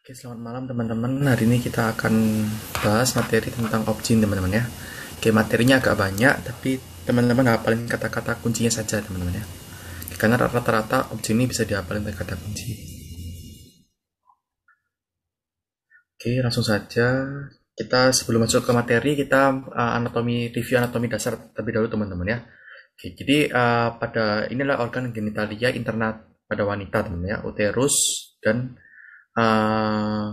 Oke, selamat malam teman-teman. Hari ini kita akan bahas materi tentang objin teman-teman ya. Oke, materinya agak banyak, tapi teman-teman hafalin kata-kata kuncinya saja teman-teman ya. Oke, karena rata-rata objin ini bisa dihafalin dari kata kunci. Oke, langsung saja. Kita sebelum masuk ke materi, kita uh, anatomi review anatomi dasar terlebih dahulu teman-teman ya. Oke, jadi uh, pada inilah organ genitalia internat pada wanita teman-teman ya, uterus dan uh,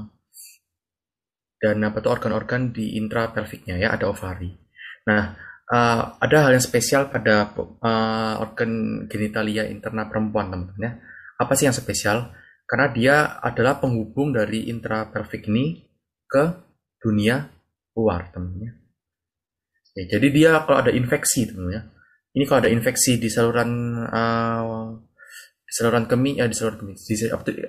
dan apa tuh organ-organ di intra pelviknya ya ada ovari. Nah uh, ada hal yang spesial pada uh, organ genitalia interna perempuan teman-teman ya. Apa sih yang spesial? Karena dia adalah penghubung dari pelvik ini ke dunia luar teman ya. Jadi dia kalau ada infeksi teman-teman ya. Ini kalau ada infeksi di saluran uh, saluran kemih ya di saluran kemih di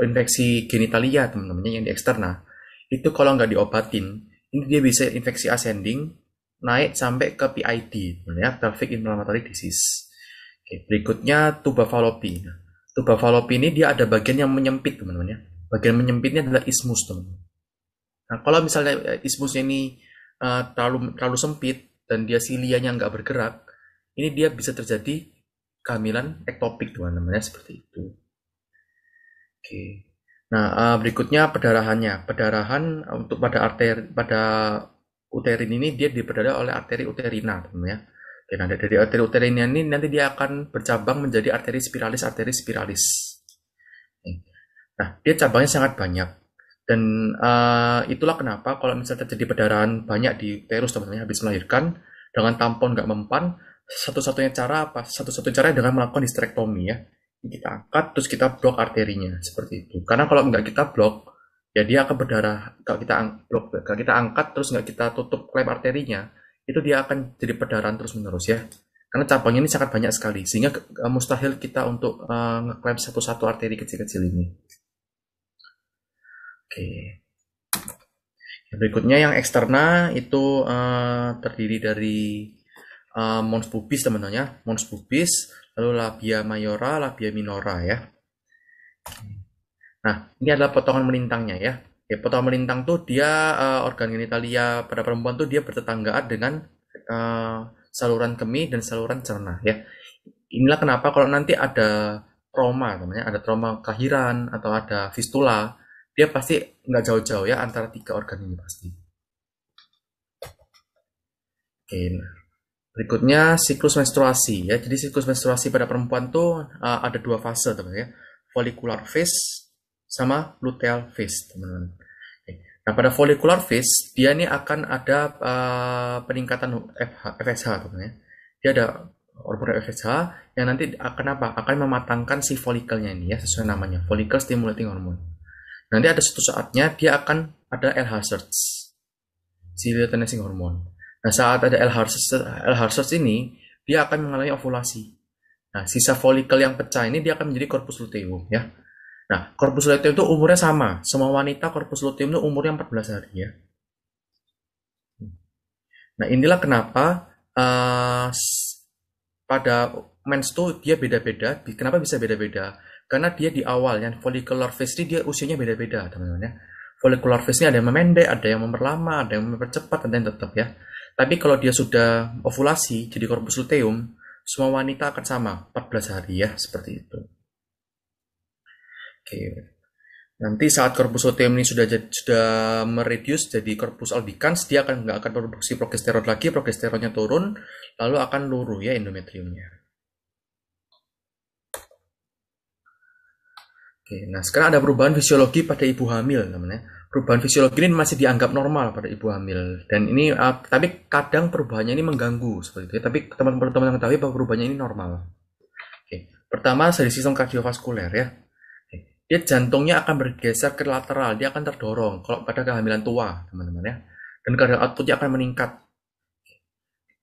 infeksi genitalia teman-temannya yang di eksternal itu kalau nggak diobatin ini dia bisa infeksi ascending naik sampai ke PID ya pelvic inflammatory disease Oke, berikutnya tuba falopi nah, tuba falopi ini dia ada bagian yang menyempit teman-teman ya bagian menyempitnya adalah ismus teman nah kalau misalnya eh, ismusnya ini uh, terlalu terlalu sempit dan dia silianya nggak bergerak ini dia bisa terjadi kehamilan ektopik tuh namanya seperti itu. Oke. Nah, eh, berikutnya perdarahannya. Perdarahan eh, untuk pada arteri pada uterin ini dia diperdarah oleh arteri uterina, teman ya. Oke, nah dari arteri uterina ini nanti dia akan bercabang menjadi arteri spiralis, arteri spiralis. Nah, dia cabangnya sangat banyak. Dan uh, itulah kenapa kalau misalnya terjadi perdarahan banyak di uterus teman-teman habis melahirkan dengan tampon nggak mempan, satu-satunya cara apa? Satu-satunya cara dengan melakukan histerektomi ya. Kita angkat terus kita blok arterinya seperti itu. Karena kalau nggak kita blok, ya dia akan berdarah. Kalau kita blok, kalau kita angkat terus nggak kita tutup klep arterinya, itu dia akan jadi perdarahan terus menerus ya. Karena cabangnya ini sangat banyak sekali, sehingga mustahil kita untuk uh, eh, ngeklaim satu-satu arteri kecil-kecil ini. Oke. Okay. Berikutnya yang eksternal itu uh, terdiri dari Eh, mons pubis teman-teman mons pubis lalu labia mayora labia minora ya nah ini adalah potongan melintangnya ya ya potongan melintang tuh dia uh, organ genitalia pada perempuan tuh dia bertetanggaan dengan uh, saluran kemih dan saluran cerna ya inilah kenapa kalau nanti ada trauma namanya ada trauma kelahiran atau ada fistula dia pasti nggak jauh-jauh ya antara tiga organ ini pasti. Oke, nah. Berikutnya siklus menstruasi ya. Jadi siklus menstruasi pada perempuan tuh uh, ada dua fase teman ya. Folikular phase sama luteal phase teman-teman. Nah pada folikular phase dia ini akan ada uh, peningkatan FSH teman-teman ya. Dia ada hormon FSH yang nanti akan apa? Akan mematangkan si folikelnya ini ya sesuai namanya Follicle stimulating hormone. Nanti ada suatu saatnya dia akan ada LH surge, si luteinizing hormone Nah, saat ada L -harsus, L ini, dia akan mengalami ovulasi. Nah, sisa folikel yang pecah ini dia akan menjadi corpus luteum ya. Nah, corpus luteum itu umurnya sama. Semua wanita corpus luteum itu umurnya 14 hari ya. Nah, inilah kenapa uh, pada mens itu dia beda-beda. Kenapa bisa beda-beda? Karena dia di awal yang follicular phase ini dia usianya beda-beda, teman-teman ya. Follicular phase ini ada yang memendek, ada yang memperlama, ada yang mempercepat, dan yang tetap ya. Tapi kalau dia sudah ovulasi, jadi korpus luteum, semua wanita akan sama, 14 hari ya, seperti itu. Oke. Nanti saat korpus luteum ini sudah sudah meredius, jadi korpus albicans, dia akan nggak akan produksi progesteron lagi, progesteronnya turun, lalu akan luruh ya endometriumnya. Oke, nah sekarang ada perubahan fisiologi pada ibu hamil namanya perubahan fisiologi ini masih dianggap normal pada ibu hamil dan ini uh, tapi kadang perubahannya ini mengganggu seperti itu ya. tapi teman-teman yang ketahui bahwa perubahannya ini normal oke pertama dari sistem kardiovaskuler ya oke. dia jantungnya akan bergeser ke lateral dia akan terdorong kalau pada kehamilan tua teman-teman ya dan kadar outputnya akan meningkat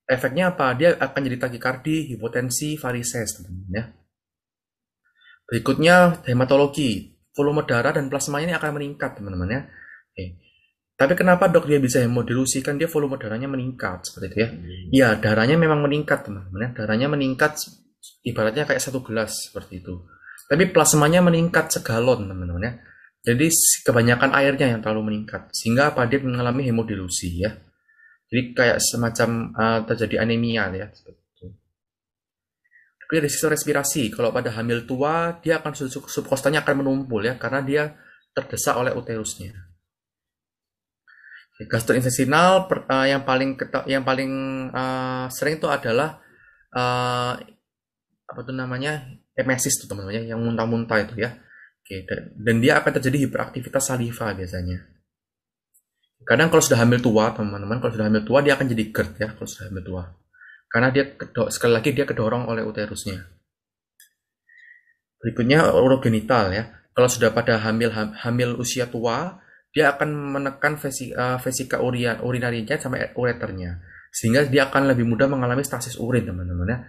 efeknya apa dia akan jadi takikardi hipotensi varises teman-teman ya berikutnya hematologi volume darah dan plasmanya ini akan meningkat teman-teman ya. Oke. Tapi kenapa dok dia bisa hemodilusi? Kan dia volume darahnya meningkat seperti itu ya. Iya, hmm. Ya, darahnya memang meningkat teman-teman ya. Darahnya meningkat ibaratnya kayak satu gelas seperti itu. Tapi plasmanya meningkat segalon teman-teman ya. Jadi kebanyakan airnya yang terlalu meningkat sehingga apa dia mengalami hemodilusi ya. Jadi kayak semacam uh, terjadi anemia ya dia risiko respirasi. Kalau pada hamil tua, dia akan subkostanya akan menumpul ya, karena dia terdesak oleh uterusnya. Gastrointestinal eh, yang paling yang paling uh, sering itu adalah uh, apa tuh namanya emesis tuh teman-teman ya, yang muntah-muntah itu ya. Oke, dan, dan dia akan terjadi hiperaktivitas saliva biasanya. Kadang kalau sudah hamil tua, teman-teman, kalau sudah hamil tua dia akan jadi GERD ya, kalau sudah hamil tua. Karena dia sekali lagi dia kedorong oleh uterusnya. Berikutnya urogenital ya. Kalau sudah pada hamil hamil usia tua, dia akan menekan vesika, eh, vesika urian, urinarinya sampai ureternya. Sehingga dia akan lebih mudah mengalami stasis urin, teman-teman ya.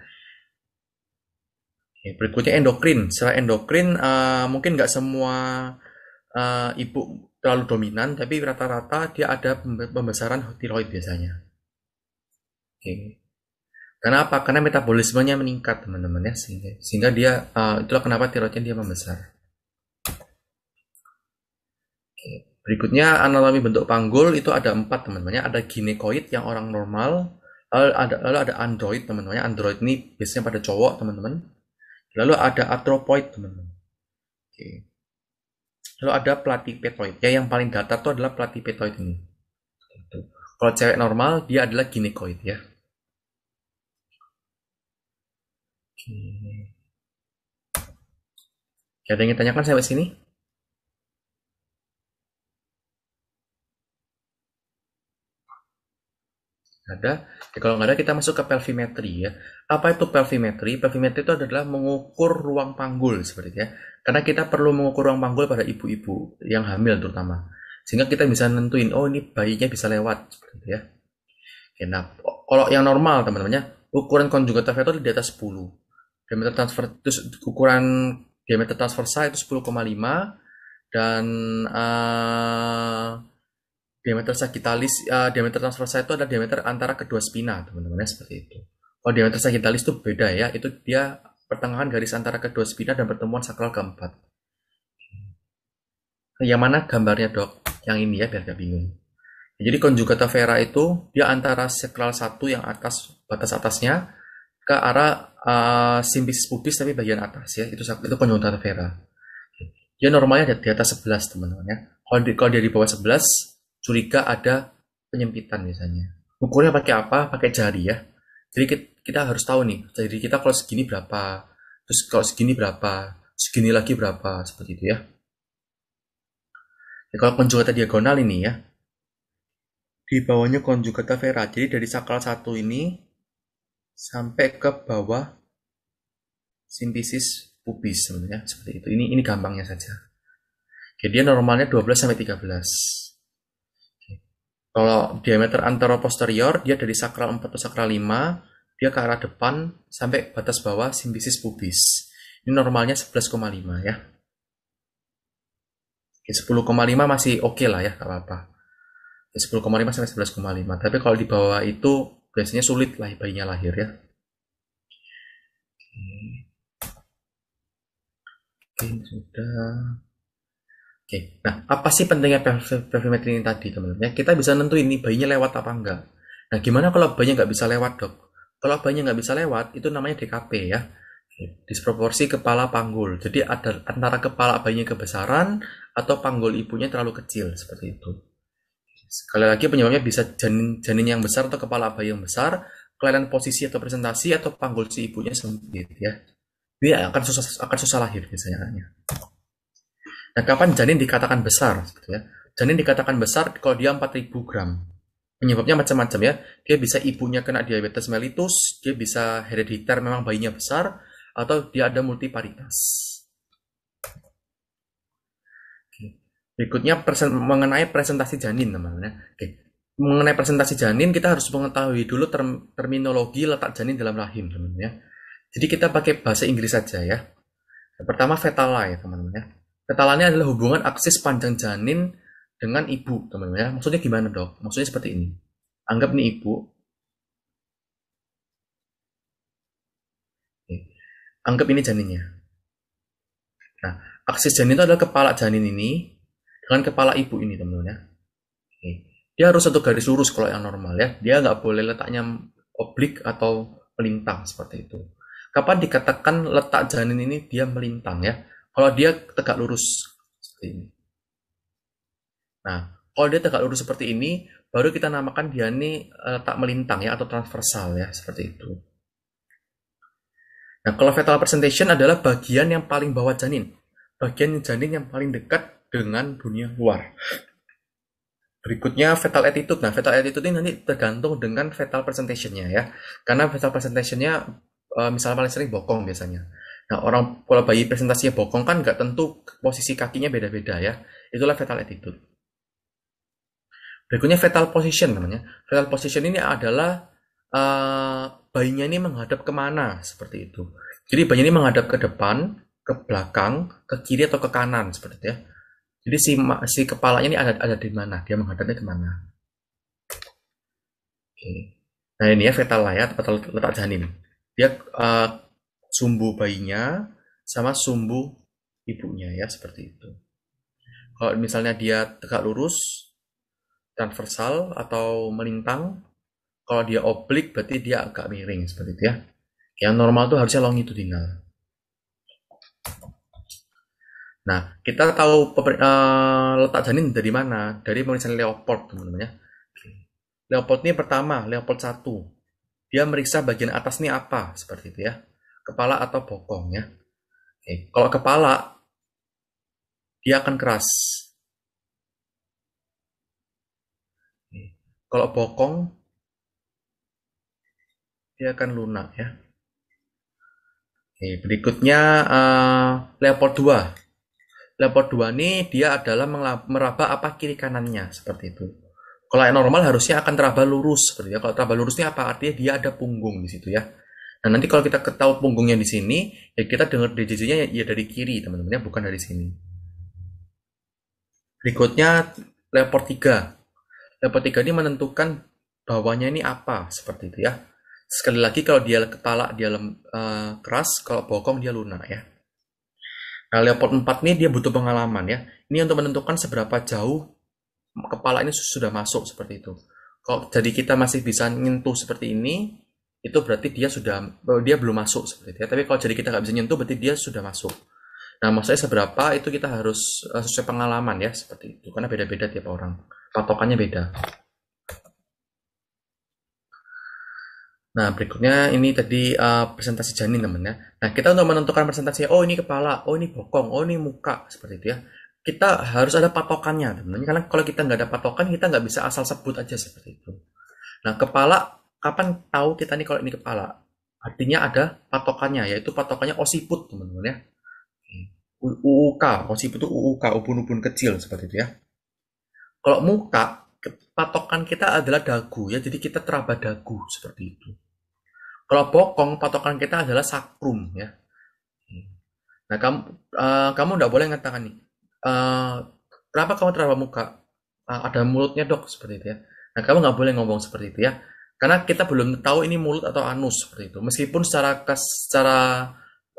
berikutnya endokrin. Setelah endokrin, uh, mungkin nggak semua uh, ibu terlalu dominan, tapi rata-rata dia ada pembesaran tiroid biasanya. Oke. Kenapa? Karena metabolismenya meningkat teman-teman ya sehingga, sehingga dia uh, itulah kenapa tiroidnya dia membesar. Oke. Berikutnya anatomi bentuk panggul itu ada empat teman-temannya. Ada ginekoid yang orang normal, lalu ada lalu ada android teman-temannya. Android ini biasanya pada cowok teman-teman. Lalu ada atropoid teman-teman. Lalu ada platipetoid. Ya yang paling datar itu adalah platipetoid ini. Gitu. Kalau cewek normal dia adalah ginekoid ya. Oke. Ada yang ditanyakan sampai sini? Ada. Ya, kalau nggak ada kita masuk ke pelvimetri ya. Apa itu pelvimetri? Pelvimetri itu adalah mengukur ruang panggul seperti itu ya. Karena kita perlu mengukur ruang panggul pada ibu-ibu yang hamil terutama. Sehingga kita bisa nentuin, oh ini bayinya bisa lewat seperti itu ya. Oke, nah, kalau yang normal teman-temannya, ukuran konjugatif itu di atas 10 diameter transfer itu ukuran diameter transfer saya itu 10,5 dan uh, diameter sagitalis uh, eh, diameter transfer saya itu adalah diameter antara kedua spina teman-teman ya seperti itu kalau diameter sagitalis itu beda ya itu dia pertengahan garis antara kedua spina dan pertemuan sakral keempat yang mana gambarnya dok yang ini ya biar gak bingung jadi konjugata vera itu dia antara sakral satu yang atas batas atasnya ke arah uh, eh, simbisis pubis tapi bagian atas ya itu itu konjungtiva vera dia normalnya ada di atas 11 teman-teman ya kalau, kalau dia di bawah 11 curiga ada penyempitan biasanya ukurnya pakai apa pakai jari ya jadi kita, harus tahu nih jadi kita kalau segini berapa terus kalau segini berapa segini lagi berapa seperti itu ya jadi, kalau konjugata diagonal ini ya di bawahnya konjugata vera jadi dari sakral satu ini sampai ke bawah sintesis pubis sebenarnya seperti itu. Ini ini gampangnya saja. Oke, dia normalnya 12 sampai 13. Oke. Kalau diameter posterior dia dari sakral 4 ke sakral 5, dia ke arah depan sampai batas bawah sintesis pubis. Ini normalnya 11,5 ya. Oke, 10,5 masih oke okay lah ya, kalau apa-apa. 10,5 sampai 11,5. Tapi kalau di bawah itu biasanya sulit lah bayinya lahir ya. Oke, Oke sudah. Oke, nah apa sih pentingnya perfimetri ini tadi teman-teman? Ya Kita bisa nentuin ini bayinya lewat apa enggak. Nah gimana kalau bayinya nggak bisa lewat dok? Kalau bayinya nggak bisa lewat itu namanya DKP ya. Disproporsi kepala panggul. Jadi ada antara kepala bayinya kebesaran atau panggul ibunya terlalu kecil seperti itu. Sekali lagi penyebabnya bisa janin, janin yang besar atau kepala bayi yang besar, kelainan posisi atau presentasi atau panggul si ibunya sempit ya. Dia akan susah akan susah lahir biasanya. Ya. Nah, kapan janin dikatakan besar gitu ya? Janin dikatakan besar kalau dia 4000 gram. Penyebabnya macam-macam ya. Dia bisa ibunya kena diabetes mellitus, dia bisa herediter memang bayinya besar atau dia ada multiparitas. Berikutnya presen, mengenai presentasi janin teman-teman. Ya. Oke. Mengenai presentasi janin kita harus mengetahui dulu term, terminologi letak janin dalam rahim teman-teman ya. Jadi kita pakai bahasa Inggris saja ya. Pertama pertama ya, teman-teman ya. line adalah hubungan aksis panjang janin dengan ibu teman-teman ya. Maksudnya gimana dok? Maksudnya seperti ini. Anggap nih ibu. Oke. Anggap ini janinnya. Nah, aksis janin itu adalah kepala janin ini dengan kepala ibu ini teman-teman ya. Dia harus satu garis lurus kalau yang normal ya. Dia nggak boleh letaknya oblik atau melintang seperti itu. Kapan dikatakan letak janin ini dia melintang ya? Kalau dia tegak lurus seperti ini. Nah, kalau dia tegak lurus seperti ini, baru kita namakan dia ini eh, letak melintang ya atau transversal ya seperti itu. Nah, kalau fetal presentation adalah bagian yang paling bawah janin, bagian janin yang paling dekat dengan dunia luar. Berikutnya fatal attitude. Nah, fatal attitude ini nanti tergantung dengan fatal presentationnya ya. Karena fatal presentationnya nya eh, misalnya paling sering bokong biasanya. Nah, orang kalau bayi presentasinya bokong kan nggak tentu posisi kakinya beda-beda ya. Itulah fatal attitude. Berikutnya fetal position namanya. Fatal position ini adalah uh, bayinya ini menghadap kemana seperti itu. Jadi bayinya ini menghadap ke depan, ke belakang, ke kiri atau ke kanan seperti itu ya jadi si si kepalanya ini ada ada di mana? Dia menghadapnya kemana? Oke. Nah ini ya fetal layar atau letak janin. Dia uh, sumbu bayinya sama sumbu ibunya ya seperti itu. Kalau misalnya dia tegak lurus, transversal atau melintang, kalau dia oblik berarti dia agak miring seperti itu ya. Yang normal tuh harusnya longitudinal. Nah, kita tahu uh, letak janin dari mana? Dari pemeriksaan Leopold, teman-teman ya. Leopold ini pertama, Leopold 1. Dia meriksa bagian atas ini apa, seperti itu ya. Kepala atau bokong ya. Oke. Kalau kepala, dia akan keras. Oke. Kalau bokong, dia akan lunak ya. Oke, berikutnya uh, Leopold 2 level 2 ini dia adalah meraba apa kiri kanannya seperti itu. Kalau yang normal harusnya akan teraba lurus seperti ya. Kalau teraba lurusnya apa artinya dia ada punggung di situ ya. Nah nanti kalau kita ketahui punggungnya di sini, ya kita dengar DJJ-nya ya, ya dari kiri teman-teman ya, bukan dari sini. Berikutnya level 3. Level 3 ini menentukan bawahnya ini apa seperti itu ya. Sekali lagi kalau dia kepala dia uh, keras, kalau bokong dia lunak ya. Nah, Leopard 4 ini dia butuh pengalaman ya. Ini untuk menentukan seberapa jauh kepala ini sudah masuk seperti itu. Kalau jadi kita masih bisa nyentuh seperti ini, itu berarti dia sudah oh, dia belum masuk seperti itu. Ya. Tapi kalau jadi kita nggak bisa nyentuh, berarti dia sudah masuk. Nah, maksudnya seberapa itu kita harus eh, sesuai pengalaman ya seperti itu. Karena beda-beda tiap orang, patokannya beda. Nah, berikutnya ini tadi uh, presentasi janin teman ya. Nah, kita untuk menentukan presentasi, oh ini kepala, oh ini bokong, oh ini muka, seperti itu ya. Kita harus ada patokannya teman karena kalau kita nggak ada patokan, kita nggak bisa asal sebut aja seperti itu. Nah, kepala, kapan tahu kita nih kalau ini kepala? Artinya ada patokannya, yaitu patokannya osiput teman-teman ya. UUK, osiput itu UUK, ubun-ubun kecil seperti itu ya. Kalau muka, patokan kita adalah dagu ya, jadi kita teraba dagu seperti itu. Kalau bokong, patokan kita adalah sakrum ya. Nah, kamu uh, kamu nggak boleh ngatakan nih. Eh, uh, kenapa kamu terlalu muka? Uh, ada mulutnya dok seperti itu ya. Nah, kamu nggak boleh ngomong seperti itu ya. Karena kita belum tahu ini mulut atau anus seperti itu. Meskipun secara secara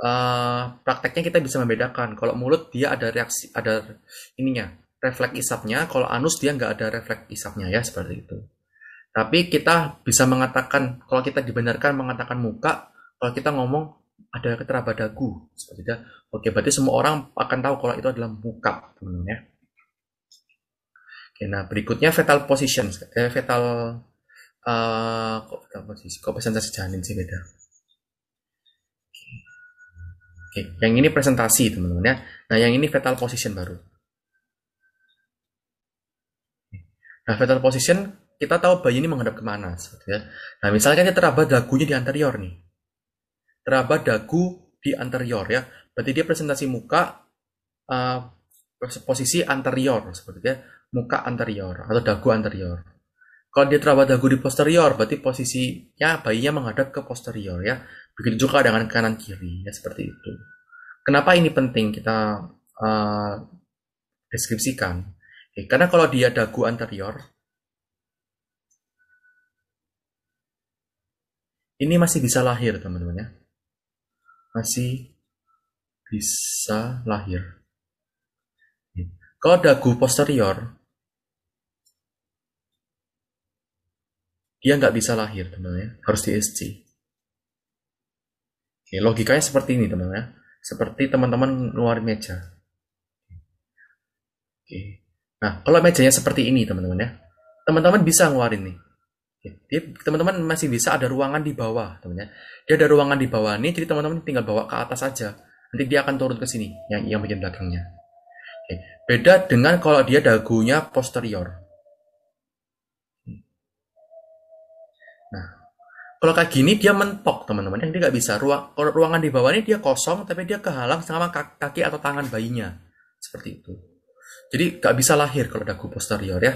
uh, prakteknya kita bisa membedakan. Kalau mulut dia ada reaksi, ada ininya, refleks isapnya. Kalau anus dia nggak ada refleks isapnya ya seperti itu. Tapi kita bisa mengatakan, kalau kita dibenarkan mengatakan muka, kalau kita ngomong ada keteraba dagu. Seperti itu. Oke, berarti semua orang akan tahu kalau itu adalah muka, teman ya. Oke, nah berikutnya fetal position, eh, fetal uh, kok fetal position, kok presentasi janin sih beda. Oke, yang ini presentasi teman-teman ya. Nah, yang ini fetal position baru. Nah, fetal position kita tahu bayi ini menghadap kemana ya. nah misalnya dia teraba dagunya di anterior nih teraba dagu di anterior ya berarti dia presentasi muka uh, posisi anterior seperti ya muka anterior atau dagu anterior kalau dia teraba dagu di posterior berarti posisinya bayinya menghadap ke posterior ya begitu juga dengan kanan kiri ya seperti itu kenapa ini penting kita uh, deskripsikan eh, karena kalau dia dagu anterior ini masih bisa lahir teman-teman ya masih bisa lahir kalau dagu posterior dia nggak bisa lahir teman-teman ya harus di SC Oke, logikanya seperti ini teman-teman ya seperti teman-teman luar meja Oke. nah kalau mejanya seperti ini teman-teman ya teman-teman bisa ngeluarin nih Ya, teman-teman masih bisa ada ruangan di bawah temannya dia ada ruangan di bawah ini jadi teman-teman tinggal bawa ke atas saja nanti dia akan turun ke sini yang yang bagian belakangnya Oke. beda dengan kalau dia dagunya posterior nah kalau kayak gini dia mentok teman-teman yang dia nggak bisa ruang kalau ruangan di bawah ini dia kosong tapi dia kehalang sama kaki atau tangan bayinya seperti itu jadi nggak bisa lahir kalau dagu posterior ya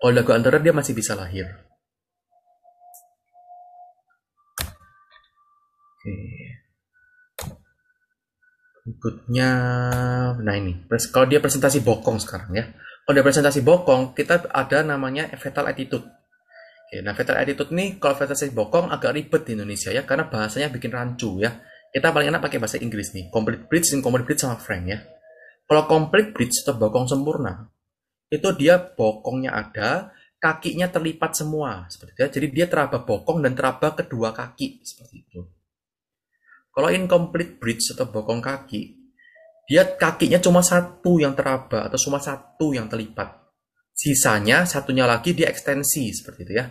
kalau dagu anterior dia masih bisa lahir Oke. Berikutnya, nah ini, kalau dia presentasi bokong sekarang ya. Kalau dia presentasi bokong, kita ada namanya fetal attitude. nah, fetal attitude ini kalau presentasi bokong agak ribet di Indonesia ya, karena bahasanya bikin rancu ya. Kita paling enak pakai bahasa Inggris nih, complete bridge, incomplete bridge sama frame ya. Kalau complete bridge atau bokong sempurna, itu dia bokongnya ada, kakinya terlipat semua seperti itu. Ya. Jadi dia teraba bokong dan teraba kedua kaki seperti itu. Kalau incomplete bridge atau bokong kaki, dia kakinya cuma satu yang teraba atau cuma satu yang terlipat. Sisanya satunya lagi dia ekstensi seperti itu ya.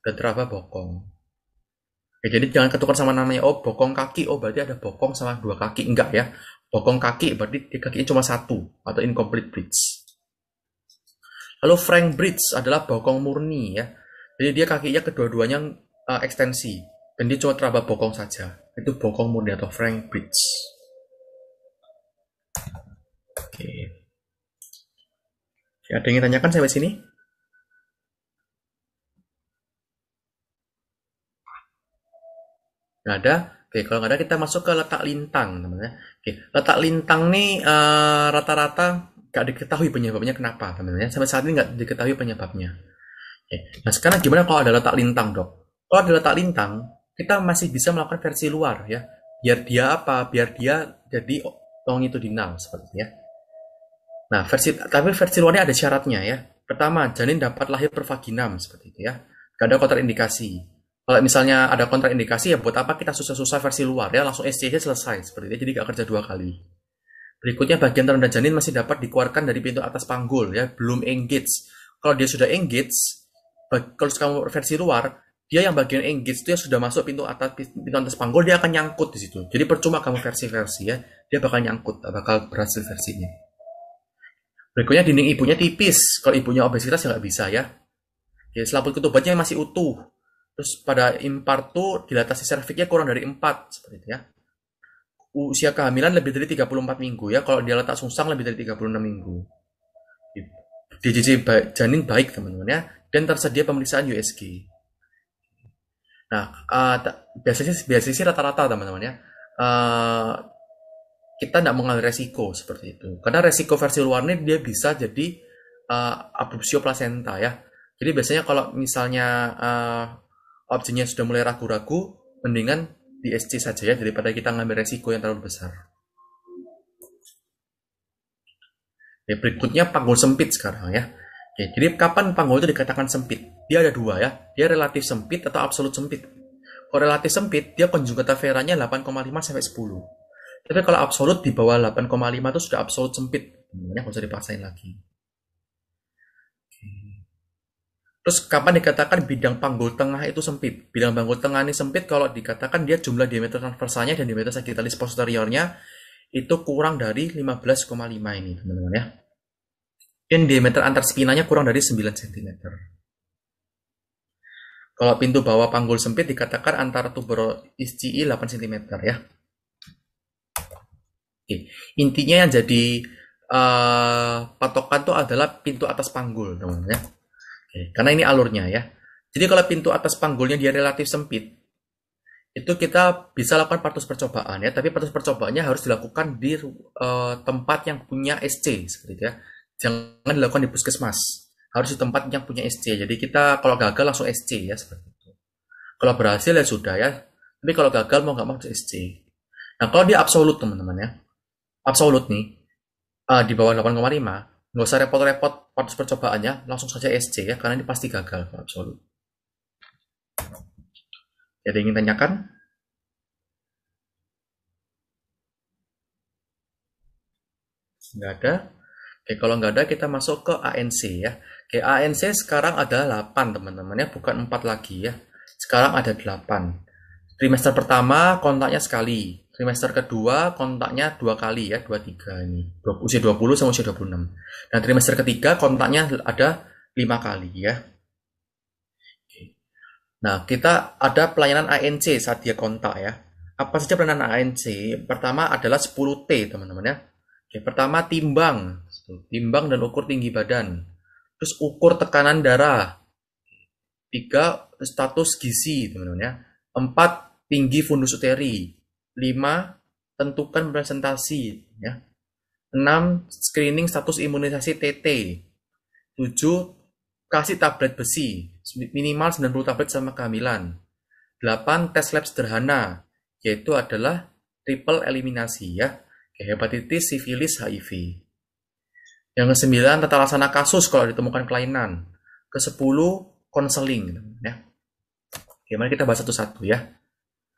Dan teraba bokong. Ya, jadi jangan ketukar sama namanya oh bokong kaki oh berarti ada bokong sama dua kaki enggak ya. Bokong kaki berarti kakinya cuma satu atau incomplete bridge. Lalu Frank Bridge adalah bokong murni ya. Jadi dia kakinya kedua-duanya uh, ekstensi dan dia cuma teraba bokong saja itu bokong murni atau Frank Bridge oke okay. ada yang ditanyakan sampai sini nggak ada oke kalau nggak ada kita masuk ke letak lintang teman-teman ya. oke letak lintang nih eh, uh, rata-rata nggak diketahui penyebabnya kenapa teman-teman ya. sampai saat ini nggak diketahui penyebabnya oke. nah sekarang gimana kalau ada letak lintang dok kalau ada letak lintang kita masih bisa melakukan versi luar ya biar dia apa biar dia jadi tong itu longitudinal seperti ya nah versi tapi versi luarnya ada syaratnya ya pertama janin dapat lahir per vaginam seperti itu ya gak ada kontraindikasi kalau misalnya ada kontraindikasi ya buat apa kita susah-susah versi luar ya langsung SCC selesai seperti itu ya. jadi gak kerja dua kali berikutnya bagian terendah janin masih dapat dikeluarkan dari pintu atas panggul ya belum engage kalau dia sudah engage kalau kamu versi luar dia yang bagian engage itu yang sudah masuk pintu atas pintu atas panggul dia akan nyangkut di situ jadi percuma kamu versi-versi ya dia bakal nyangkut bakal berhasil versinya berikutnya dinding ibunya tipis kalau ibunya obesitas ya nggak bisa ya ya selaput ketubatnya masih utuh terus pada impartu dilatasi serviknya kurang dari 4 seperti itu ya usia kehamilan lebih dari 34 minggu ya kalau dia letak sungsang lebih dari 36 minggu gitu. DJJ janin baik teman-teman ya dan tersedia pemeriksaan USG Nah, uh, biasanya biasanya sih rata-rata teman-teman ya. Uh, kita tidak mengambil resiko seperti itu. Karena resiko versi luar luarnya dia bisa jadi uh, eh, abruptio placenta ya. Jadi biasanya kalau misalnya uh, objeknya sudah mulai ragu-ragu, mendingan di SC saja ya daripada kita ngambil resiko yang terlalu besar. Ya, berikutnya panggul sempit sekarang ya. Oke, jadi kapan panggul itu dikatakan sempit? Dia ada dua ya, dia relatif sempit atau absolut sempit. Kalau relatif sempit, dia konjugata veranya 8,5 sampai 10. Tapi kalau absolut di bawah 8,5 itu sudah absolut sempit. Teman-teman nggak usah dipaksain lagi. Terus kapan dikatakan bidang panggul tengah itu sempit? Bidang panggul tengah ini sempit kalau dikatakan dia jumlah diameter transversalnya dan diameter sagittalis posteriornya itu kurang dari 15,5 ini teman-teman ya. Dan diameter antar spinanya kurang dari 9 cm. Kalau pintu bawah panggul sempit dikatakan antara tuber isci 8 cm ya. Oke. Intinya yang jadi uh, patokan itu adalah pintu atas panggul, teman-teman ya. Oke. Karena ini alurnya ya. Jadi kalau pintu atas panggulnya dia relatif sempit, itu kita bisa lakukan partus percobaan ya, tapi partus percobaannya harus dilakukan di uh, tempat yang punya SC seperti itu ya jangan dilakukan di puskesmas harus di tempat yang punya SC jadi kita kalau gagal langsung SC ya seperti itu kalau berhasil ya sudah ya tapi kalau gagal mau nggak mau SC nah kalau dia absolut teman-teman ya absolut nih uh, di bawah 8,5 nggak usah repot-repot proses percobaannya langsung saja SC ya karena ini pasti gagal absolut jadi ingin tanyakan nggak ada Oke, kalau nggak ada kita masuk ke ANC ya. Oke, ANC sekarang ada 8 teman-teman ya, bukan 4 lagi ya. Sekarang ada 8. Trimester pertama kontaknya sekali. Trimester kedua kontaknya dua kali ya, 23 ini. Usia 20 sama usia 26. Dan trimester ketiga kontaknya ada 5 kali ya. Oke. Nah, kita ada pelayanan ANC saat dia kontak ya. Apa saja pelayanan ANC? Pertama adalah 10T teman-teman ya. Oke, pertama timbang Timbang gitu. dan ukur tinggi badan. Terus ukur tekanan darah. Tiga, status gizi, teman-teman ya. Empat, tinggi fundus uteri. Lima, tentukan presentasi, ya. Enam, screening status imunisasi TT. Tujuh, kasih tablet besi, minimal 90 tablet sama kehamilan. delapan Tes lab sederhana, yaitu adalah triple eliminasi ya, hepatitis, sifilis, HIV. Yang kesembilan, tata laksana kasus kalau ditemukan kelainan. ke sepuluh konseling. Gitu, ya. Oke, mari kita bahas satu-satu ya.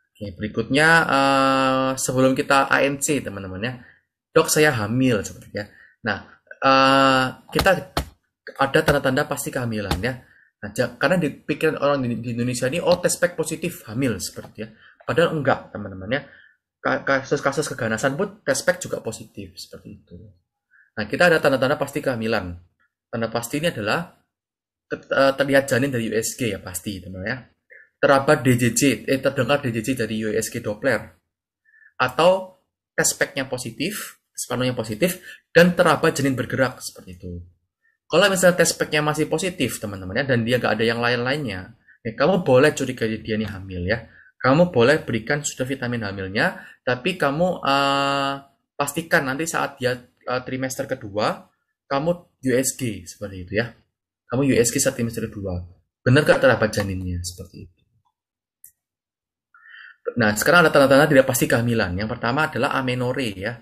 Oke, berikutnya uh, sebelum kita ANC teman-teman ya. Dok, saya hamil seperti ya. Nah, uh, kita ada tanda-tanda pasti kehamilan ya. Nah, karena di pikiran orang di, di Indonesia ini oh tespek positif hamil seperti ya. Padahal enggak teman-teman ya. Kasus-kasus keganasan pun tespek juga positif seperti itu. Nah, kita ada tanda-tanda pasti kehamilan. Tanda pasti ini adalah eh, terlihat janin dari USG ya pasti teman ya. Terdapat DJJ, eh terdengar DJJ dari USG Doppler. Atau aspeknya positif, spanonya positif, dan terdapat janin bergerak seperti itu. Kalau misalnya tes speknya masih positif teman-teman ya, dan dia nggak ada yang lain-lainnya, ya, kamu boleh curiga dia nih hamil ya. Kamu boleh berikan sudah vitamin hamilnya, tapi kamu uh, pastikan nanti saat dia uh, trimester kedua kamu USG seperti itu ya. Kamu USG saat trimester kedua. Benar gak terdapat janinnya seperti itu? Nah, sekarang ada tanda-tanda tidak pasti kehamilan. Yang pertama adalah amenore ya.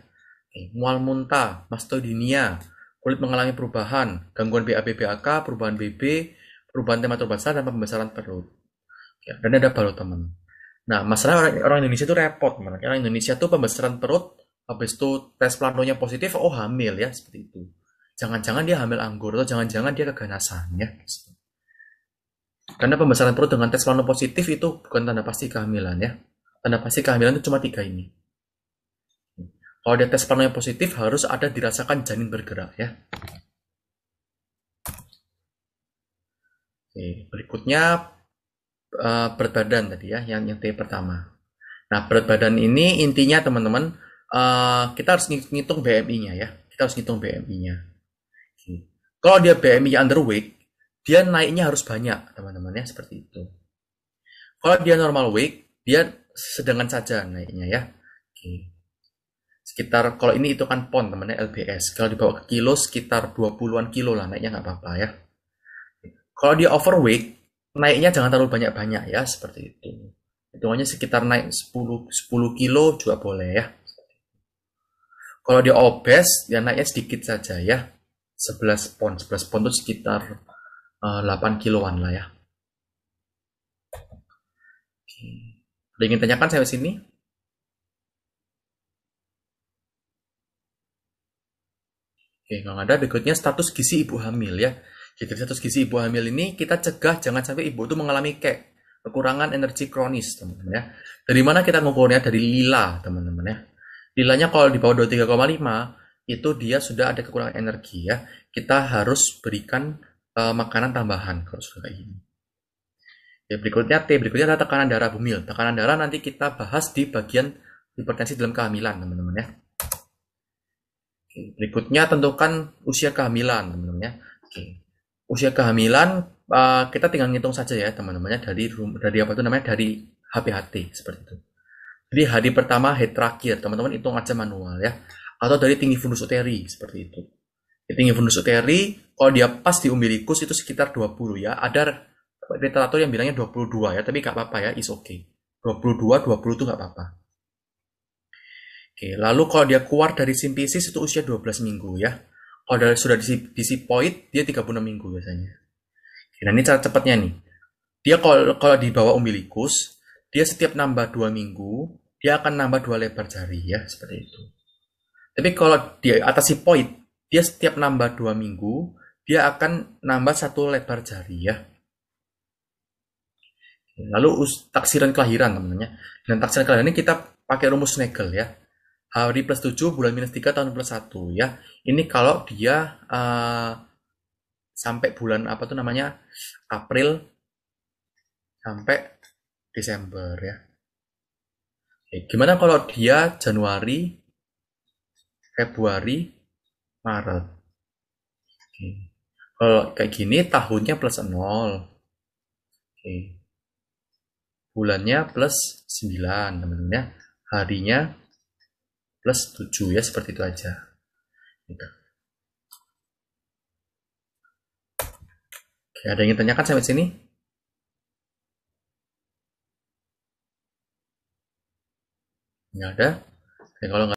Mual muntah, mastodinia kulit mengalami perubahan, gangguan BAB-BAK, perubahan BB, perubahan tematur terbesar dan pembesaran perut. Ya, dan ada baru teman. Nah, masalah orang, orang Indonesia itu repot, teman Orang Indonesia itu pembesaran perut habis itu tes planonya positif, oh hamil ya, seperti itu. Jangan-jangan dia hamil anggur atau jangan-jangan dia keganasan ya. Gitu. Karena pembesaran perut dengan tes plano positif itu bukan tanda pasti kehamilan ya. Tanda pasti kehamilan itu cuma tiga ini. Kalau dia tes plano yang positif harus ada dirasakan janin bergerak ya. Oke, berikutnya uh, berat badan tadi ya, yang yang T pertama. Nah, berat badan ini intinya teman-teman Eh, kita harus ngitung BMI-nya ya. Kita harus ngitung BMI-nya. Kalau dia BMI underweight, dia naiknya harus banyak, teman-teman ya, seperti itu. Kalau dia normal weight, dia sedangkan saja naiknya ya. Oke. Sekitar kalau ini itu kan pon temannya LBS. Kalau dibawa ke kilo sekitar 20-an kilo lah naiknya nggak apa-apa ya. Kalau dia overweight, naiknya jangan terlalu banyak-banyak ya seperti itu. Hitungannya sekitar naik 10 10 kilo juga boleh ya. Kalau dia obes, ya naiknya sedikit saja ya. 11 pon. 11 pon itu sekitar uh, eh, 8 kiloan lah ya. Oke. Ada ingin tanyakan saya sini? Oke, kalau ada berikutnya status gizi ibu hamil ya. Jadi status gizi ibu hamil ini kita cegah jangan sampai ibu itu mengalami kek, kekurangan energi kronis, teman-teman ya. Dari mana kita ngukurnya? Dari lila, teman-teman ya nilainya kalau di bawah 23,5 itu dia sudah ada kekurangan energi ya. Kita harus berikan uh, makanan tambahan kalau sudah ini. gini. Ya, berikutnya T, berikutnya adalah tekanan darah bumil. Tekanan darah nanti kita bahas di bagian hipertensi dalam kehamilan, teman-teman ya. Oke, berikutnya tentukan usia kehamilan, teman-teman ya. Oke. Usia kehamilan uh, kita tinggal ngitung saja ya, teman-temannya dari dari apa itu namanya dari HPHT seperti itu. Jadi hari pertama, head terakhir, teman-teman hitung aja manual ya. Atau dari tinggi fundus uteri, seperti itu. Di tinggi fundus uteri, kalau dia pas di umbilikus itu sekitar 20 ya. Ada literatur yang bilangnya 22 ya, tapi nggak apa-apa ya, is okay. 22, 20 itu nggak apa-apa. Oke, lalu kalau dia keluar dari simpisis itu usia 12 minggu ya. Kalau dari, sudah disipoid, dia 36 minggu biasanya. Oke, nah ini cara cepatnya nih. Dia kalau, kalau di bawah umbilikus, dia setiap nambah 2 minggu, dia akan nambah dua lebar jari ya seperti itu. Tapi kalau di atas si dia setiap nambah dua minggu, dia akan nambah satu lebar jari ya. Lalu taksiran kelahiran teman Dan taksiran kelahiran ini kita pakai rumus Nagel ya. Hari plus 7, bulan minus 3, tahun plus 1 ya. Ini kalau dia uh, sampai bulan apa tuh namanya April sampai Desember ya gimana kalau dia Januari, Februari, Maret? Oke. Kalau kayak gini tahunnya plus 0. Oke. Bulannya plus 9, teman-teman ya. Harinya plus 7 ya, seperti itu aja. Gitu. Oke, ada yang ingin tanyakan sampai sini? Ya nggak ada dan kalau